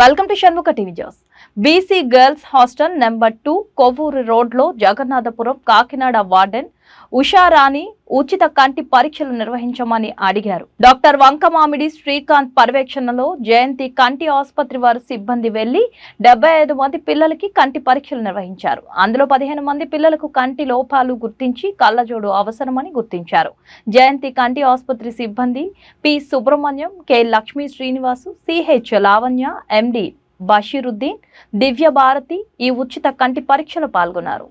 welcome to Shanmukha TV జోస్ BC girls hostel number two Kovvuru రోడ్లో Jagannathapuram Kakinada warden Usharani ఉచిత కంటి పరీక్షలు నిర్వహించమని అడిగారు డాక్టర్ వంకమామిడి శ్రీకాంత్ పర్యవేక్షణలో జయంతి కంటి ఆసుపత్రి వారు సిబ్బంది వెళ్లి డెబ్బై మంది పిల్లలకి కంటి పరీక్షలు నిర్వహించారు అందులో పదిహేను మంది పిల్లలకు కంటి లోపాలు గుర్తించి కళ్ళజోడు అవసరమని గుర్తించారు జయంతి కంటి ఆసుపత్రి సిబ్బంది P Subrahmanyam K Lakshmi Srinivasu CH Lavanya MD Basheeruddin Divya Bharathi ఈ ఉచిత కంటి పరీక్షలో పాల్గొన్నారు